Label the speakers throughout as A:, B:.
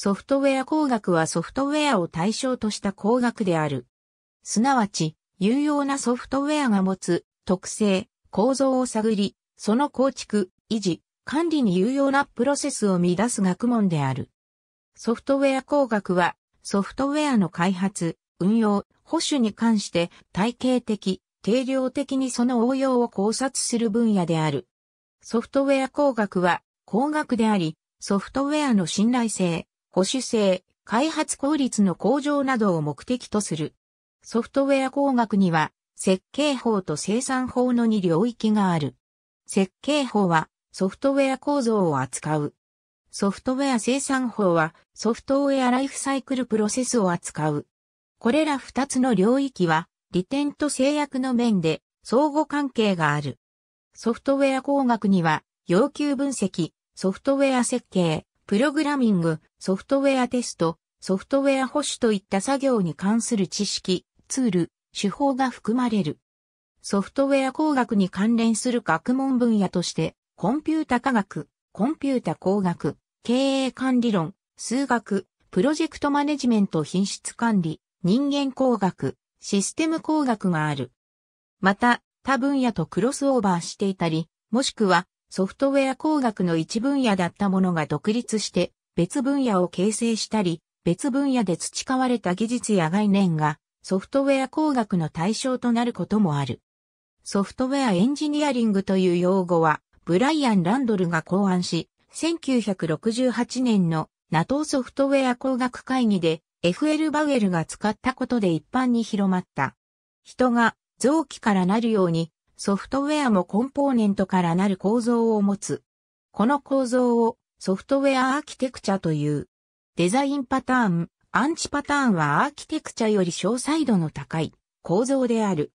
A: ソフトウェア工学はソフトウェアを対象とした工学である。すなわち、有用なソフトウェアが持つ特性、構造を探り、その構築、維持、管理に有用なプロセスを乱す学問である。ソフトウェア工学は、ソフトウェアの開発、運用、保守に関して体系的、定量的にその応用を考察する分野である。ソフトウェア工学は工学であり、ソフトウェアの信頼性、保守性、開発効率の向上などを目的とする。ソフトウェア工学には、設計法と生産法の2領域がある。設計法は、ソフトウェア構造を扱う。ソフトウェア生産法は、ソフトウェアライフサイクルプロセスを扱う。これら2つの領域は、利点と制約の面で、相互関係がある。ソフトウェア工学には、要求分析、ソフトウェア設計、プログラミング、ソフトウェアテスト、ソフトウェア保守といった作業に関する知識、ツール、手法が含まれる。ソフトウェア工学に関連する学問分野として、コンピュータ科学、コンピュータ工学、経営管理論、数学、プロジェクトマネジメント品質管理、人間工学、システム工学がある。また、他分野とクロスオーバーしていたり、もしくはソフトウェア工学の一分野だったものが独立して別分野を形成したり、別分野で培われた技術や概念がソフトウェア工学の対象となることもある。ソフトウェアエンジニアリングという用語は、ブライアン・ランドルが考案し、1968年の NATO ソフトウェア工学会議で FL バウエルが使ったことで一般に広まった。人が臓器からなるようにソフトウェアもコンポーネントからなる構造を持つ。この構造をソフトウェアアーキテクチャという。デザインパターン、アンチパターンはアーキテクチャより詳細度の高い構造である。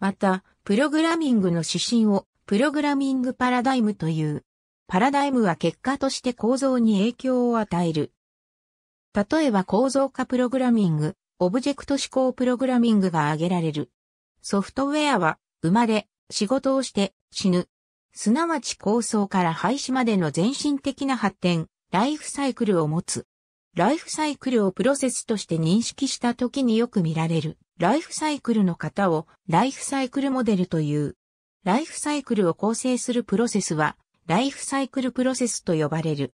A: また、プログラミングの指針をプログラミングパラダイムという。パラダイムは結果として構造に影響を与える。例えば構造化プログラミング、オブジェクト思考プログラミングが挙げられる。ソフトウェアは生まれ、仕事をして死ぬ。すなわち構想から廃止までの全身的な発展、ライフサイクルを持つ。ライフサイクルをプロセスとして認識した時によく見られる、ライフサイクルの型をライフサイクルモデルという。ライフサイクルを構成するプロセスは、ライフサイクルプロセスと呼ばれる。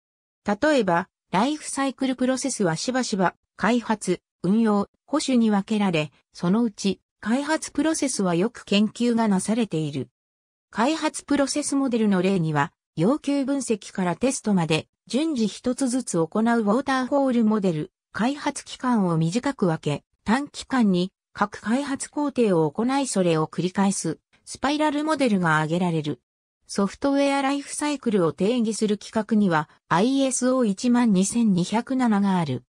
A: 例えば、ライフサイクルプロセスはしばしば開発、運用、保守に分けられ、そのうち開発プロセスはよく研究がなされている。開発プロセスモデルの例には、要求分析からテストまで順次一つずつ行うウォーターホールモデル、開発期間を短く分け、短期間に各開発工程を行いそれを繰り返す、スパイラルモデルが挙げられる。ソフトウェアライフサイクルを定義する規格には ISO12207 がある。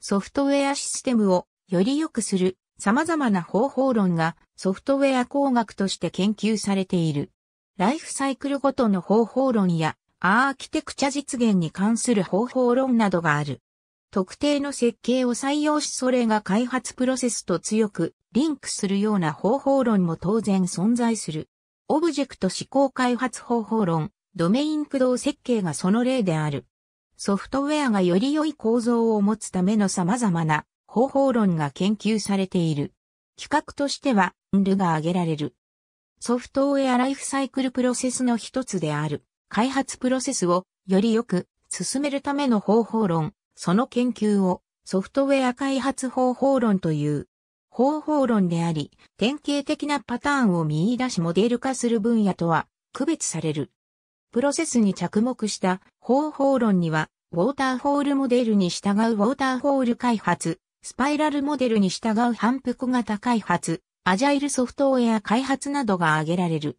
A: ソフトウェアシステムをより良くする様々な方法論がソフトウェア工学として研究されている。ライフサイクルごとの方法論やアーキテクチャ実現に関する方法論などがある。特定の設計を採用しそれが開発プロセスと強くリンクするような方法論も当然存在する。オブジェクト思考開発方法論、ドメイン駆動設計がその例である。ソフトウェアがより良い構造を持つための様々な方法論が研究されている。企画としては、ルが挙げられる。ソフトウェアライフサイクルプロセスの一つである、開発プロセスをよりよく進めるための方法論、その研究をソフトウェア開発方法論という方法論であり、典型的なパターンを見出しモデル化する分野とは区別される。プロセスに着目した方法論には、ウォーターホールモデルに従うウォーターホール開発、スパイラルモデルに従う反復型開発、アジャイルソフトウェア開発などが挙げられる。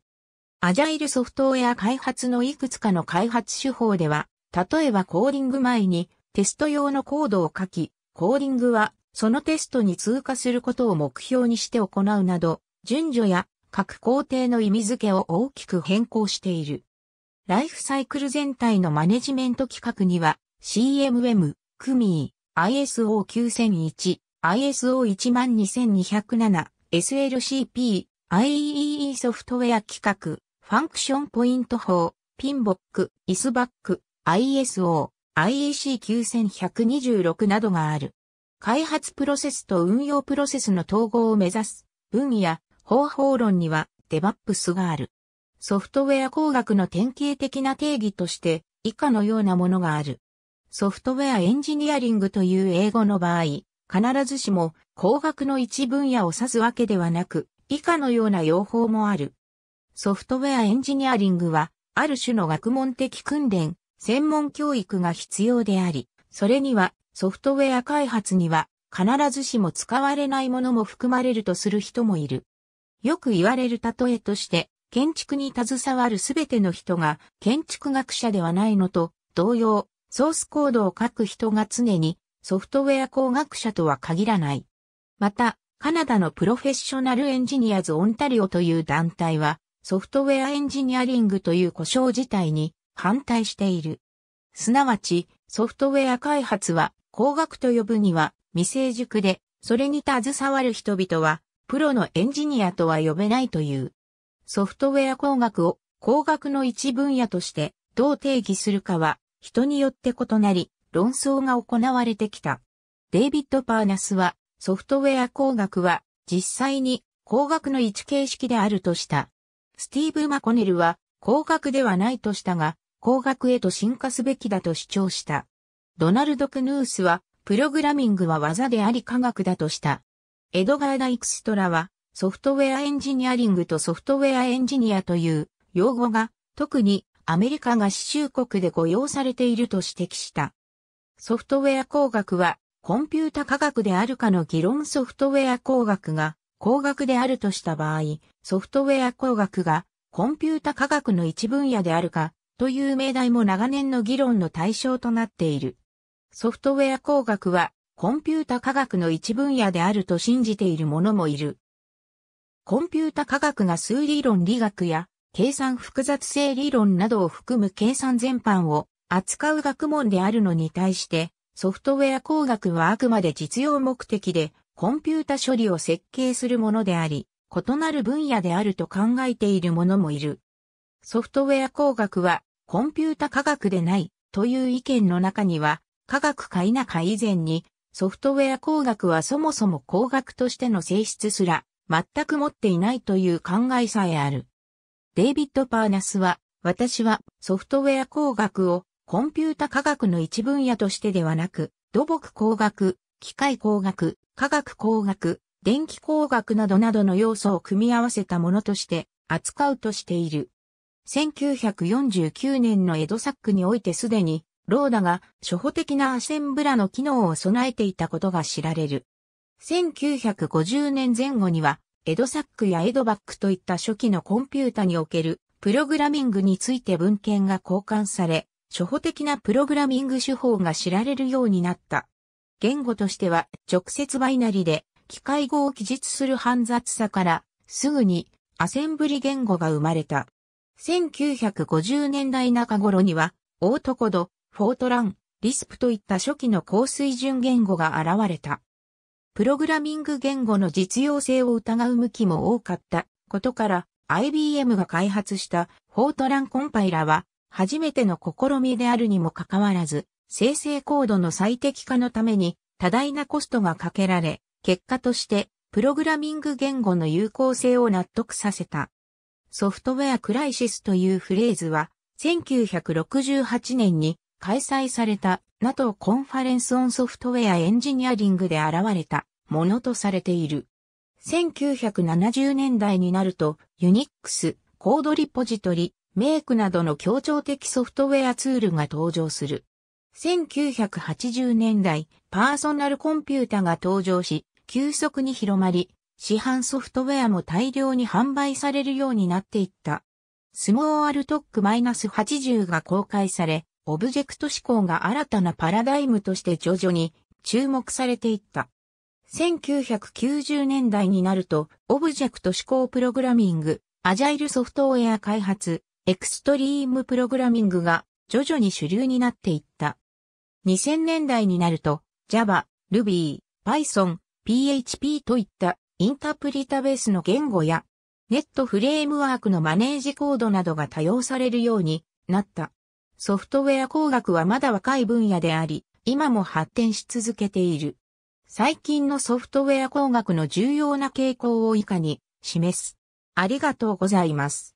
A: アジャイルソフトウェア開発のいくつかの開発手法では、例えばコーディング前にテスト用のコードを書き、コーディングはそのテストに通過することを目標にして行うなど、順序や各工程の意味付けを大きく変更している。ライフサイクル全体のマネジメント企画には CMM、クミー、ISO9001、ISO12207、SLCP、i e e ソフトウェア規格、ファンクションポイント法、ピンボック、イスバック、ISO、IEC9126 などがある。開発プロセスと運用プロセスの統合を目指す分野、方法論にはデバップスがある。ソフトウェア工学の典型的な定義として以下のようなものがある。ソフトウェアエンジニアリングという英語の場合、必ずしも工学の一分野を指すわけではなく、以下のような用法もある。ソフトウェアエンジニアリングは、ある種の学問的訓練、専門教育が必要であり、それにはソフトウェア開発には必ずしも使われないものも含まれるとする人もいる。よく言われる例えとして、建築に携わるすべての人が建築学者ではないのと同様、ソースコードを書く人が常にソフトウェア工学者とは限らない。また、カナダのプロフェッショナルエンジニアズオンタリオという団体は、ソフトウェアエンジニアリングという故障自体に反対している。すなわち、ソフトウェア開発は工学と呼ぶには未成熟で、それに携わる人々は、プロのエンジニアとは呼べないという。ソフトウェア工学を工学の一分野としてどう定義するかは人によって異なり、論争が行われてきた。デイビッド・パーナスは、ソフトウェア工学は、実際に工学の一形式であるとした。スティーブ・マコネルは、工学ではないとしたが、工学へと進化すべきだと主張した。ドナルド・クヌースは、プログラミングは技であり科学だとした。エドガー・ダイクストラは、ソフトウェアエンジニアリングとソフトウェアエンジニアという用語が、特にアメリカ合衆国で雇用されていると指摘した。ソフトウェア工学は、コンピュータ科学であるかの議論ソフトウェア工学が工学であるとした場合、ソフトウェア工学がコンピュータ科学の一分野であるかという命題も長年の議論の対象となっている。ソフトウェア工学はコンピュータ科学の一分野であると信じている者もいる。コンピュータ科学が数理論理学や計算複雑性理論などを含む計算全般を扱う学問であるのに対して、ソフトウェア工学はあくまで実用目的で、コンピュータ処理を設計するものであり、異なる分野であると考えている者もいる。ソフトウェア工学は、コンピュータ科学でない、という意見の中には、科学か否か以前に、ソフトウェア工学はそもそも工学としての性質すら、全く持っていないという考えさえある。デイビッド・パーナスは、私はソフトウェア工学をコンピュータ科学の一分野としてではなく、土木工学、機械工学、化学工学、電気工学などなどの要素を組み合わせたものとして扱うとしている。1949年のエドサックにおいてすでに、ローダが初歩的なアセンブラの機能を備えていたことが知られる。1950年前後には、エドサックやエドバックといった初期のコンピュータにおけるプログラミングについて文献が交換され、初歩的なプログラミング手法が知られるようになった。言語としては直接バイナリで機械語を記述する煩雑さからすぐにアセンブリ言語が生まれた。1950年代中頃にはオートコド、フォートラン、リスプといった初期の高水準言語が現れた。プログラミング言語の実用性を疑う向きも多かったことから IBM が開発したフォートランコンパイラは初めての試みであるにもかかわらず生成コードの最適化のために多大なコストがかけられ結果としてプログラミング言語の有効性を納得させた。ソフトウェアクライシスというフレーズは1968年に開催された NATO コンファレンスオンソフトウェアエンジニアリングで現れたものとされている。1970年代になると、ユニックス、コードリポジトリ、メイクなどの協調的ソフトウェアツールが登場する。1980年代、パーソナルコンピュータが登場し、急速に広まり、市販ソフトウェアも大量に販売されるようになっていった。スモーアルトック -80 が公開され、オブジェクト思考が新たなパラダイムとして徐々に注目されていった。1990年代になると、オブジェクト思考プログラミング、アジャイルソフトウェア開発、エクストリームプログラミングが徐々に主流になっていった。2000年代になると、Java、Ruby、Python、PHP といったインタープリタベースの言語やネットフレームワークのマネージコードなどが多用されるようになった。ソフトウェア工学はまだ若い分野であり、今も発展し続けている。最近のソフトウェア工学の重要な傾向を以下に示す。ありがとうございます。